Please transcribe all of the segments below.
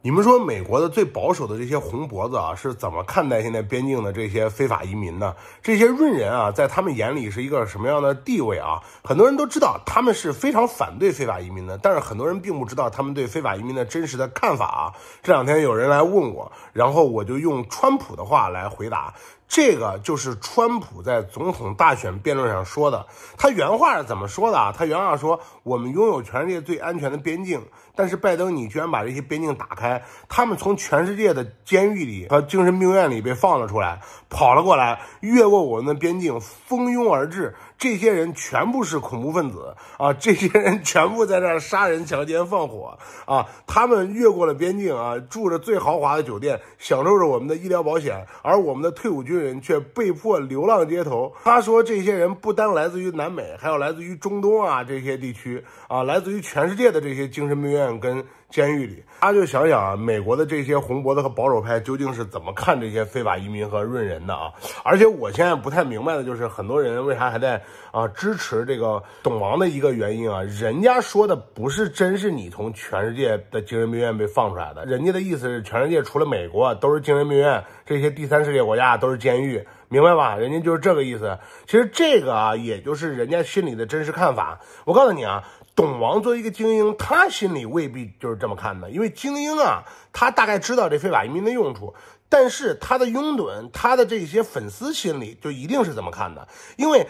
你们说美国的最保守的这些红脖子啊，是怎么看待现在边境的这些非法移民的？这些润人啊，在他们眼里是一个什么样的地位啊？很多人都知道他们是非常反对非法移民的，但是很多人并不知道他们对非法移民的真实的看法啊。这两天有人来问我，然后我就用川普的话来回答。这个就是川普在总统大选辩论上说的。他原话是怎么说的啊？他原话说：“我们拥有全世界最安全的边境，但是拜登，你居然把这些边境打开。”他们从全世界的监狱里和精神病院里被放了出来，跑了过来，越过我们的边境，蜂拥而至。这些人全部是恐怖分子啊！这些人全部在这儿杀人、强奸、放火啊！他们越过了边境啊，住着最豪华的酒店，享受着我们的医疗保险，而我们的退伍军人却被迫流浪街头。他说，这些人不单来自于南美，还要来自于中东啊，这些地区啊，来自于全世界的这些精神病院跟。监狱里，他就想想啊，美国的这些红脖子和保守派究竟是怎么看这些非法移民和润人的啊？而且我现在不太明白的就是，很多人为啥还在啊支持这个懂王的一个原因啊？人家说的不是真，是你从全世界的精神病院被放出来的，人家的意思是全世界除了美国都是精神病院，这些第三世界国家都是监狱，明白吧？人家就是这个意思。其实这个啊，也就是人家心里的真实看法。我告诉你啊。董王作为一个精英，他心里未必就是这么看的，因为精英啊，他大概知道这非法移民的用处，但是他的拥趸，他的这些粉丝心里就一定是怎么看的，因为。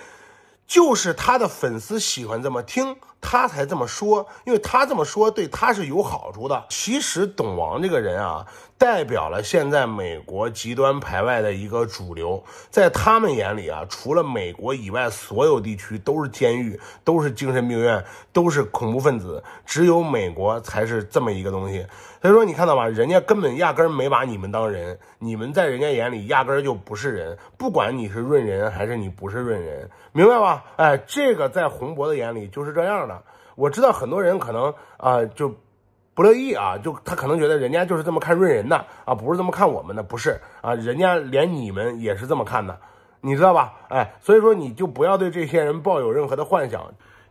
就是他的粉丝喜欢这么听，他才这么说，因为他这么说对他是有好处的。其实董王这个人啊，代表了现在美国极端排外的一个主流，在他们眼里啊，除了美国以外，所有地区都是监狱，都是精神病院，都是恐怖分子，只有美国才是这么一个东西。所以说，你看到吧，人家根本压根没把你们当人，你们在人家眼里压根就不是人，不管你是润人还是你不是润人，明白吧？哎，这个在宏博的眼里就是这样的。我知道很多人可能啊，就不乐意啊，就他可能觉得人家就是这么看润人的啊，不是这么看我们的，不是啊，人家连你们也是这么看的，你知道吧？哎，所以说你就不要对这些人抱有任何的幻想。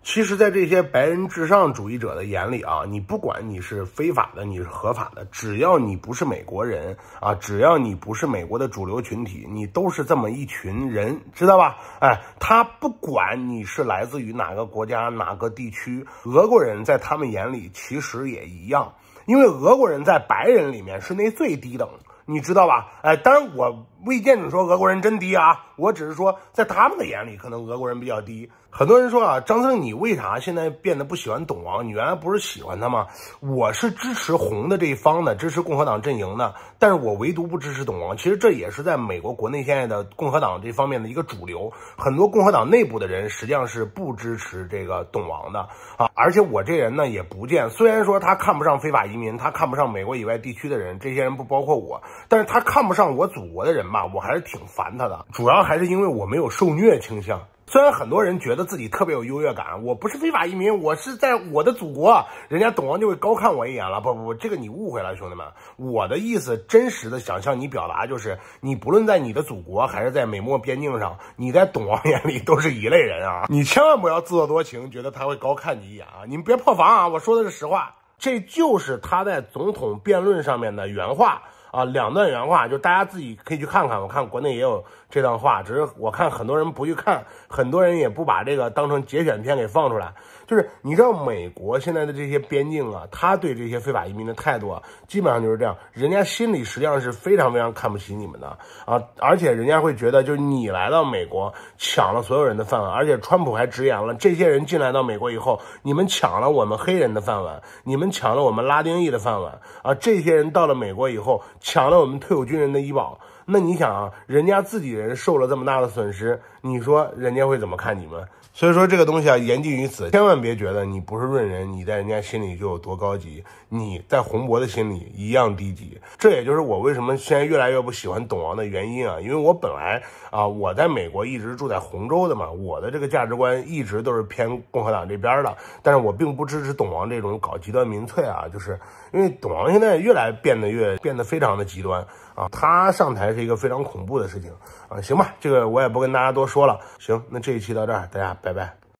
其实，在这些白人至上主义者的眼里啊，你不管你是非法的，你是合法的，只要你不是美国人啊，只要你不是美国的主流群体，你都是这么一群人，知道吧？哎，他不管你是来自于哪个国家、哪个地区，俄国人在他们眼里其实也一样，因为俄国人在白人里面是那最低等。你知道吧？哎，当然我未见你说俄国人真低啊，我只是说在他们的眼里，可能俄国人比较低。很多人说啊，张僧，你为啥现在变得不喜欢懂王？你原来不是喜欢他吗？我是支持红的这一方的，支持共和党阵营的，但是我唯独不支持懂王。其实这也是在美国国内现在的共和党这方面的一个主流。很多共和党内部的人实际上是不支持这个懂王的啊。而且我这人呢也不见，虽然说他看不上非法移民，他看不上美国以外地区的人，这些人不包括我。但是他看不上我祖国的人吧，我还是挺烦他的。主要还是因为我没有受虐倾向。虽然很多人觉得自己特别有优越感，我不是非法移民，我是在我的祖国，人家懂王就会高看我一眼了。不不不，这个你误会了，兄弟们，我的意思真实的想向你表达就是，你不论在你的祖国还是在美墨边境上，你在懂王眼里都是一类人啊！你千万不要自作多情，觉得他会高看你一眼啊！你们别破防啊！我说的是实话，这就是他在总统辩论上面的原话。啊，两段原话就大家自己可以去看看。我看国内也有这段话，只是我看很多人不去看，很多人也不把这个当成节选片给放出来。就是你知道美国现在的这些边境啊，他对这些非法移民的态度啊，基本上就是这样。人家心里实际上是非常非常看不起你们的啊，而且人家会觉得，就是你来到美国抢了所有人的饭碗，而且川普还直言了，这些人进来到美国以后，你们抢了我们黑人的饭碗，你们抢了我们拉丁裔的饭碗啊，这些人到了美国以后。抢了我们退伍军人的医保，那你想啊，人家自己人受了这么大的损失，你说人家会怎么看你们？所以说这个东西啊，言尽于此，千万别觉得你不是润人，你在人家心里就有多高级，你在洪博的心里一样低级。这也就是我为什么现在越来越不喜欢懂王的原因啊，因为我本来啊，我在美国一直住在洪州的嘛，我的这个价值观一直都是偏共和党这边的，但是我并不支持懂王这种搞极端民粹啊，就是因为懂王现在越来变得越变得非常的极端。啊，他上台是一个非常恐怖的事情啊！行吧，这个我也不跟大家多说了。行，那这一期到这儿，大家拜拜。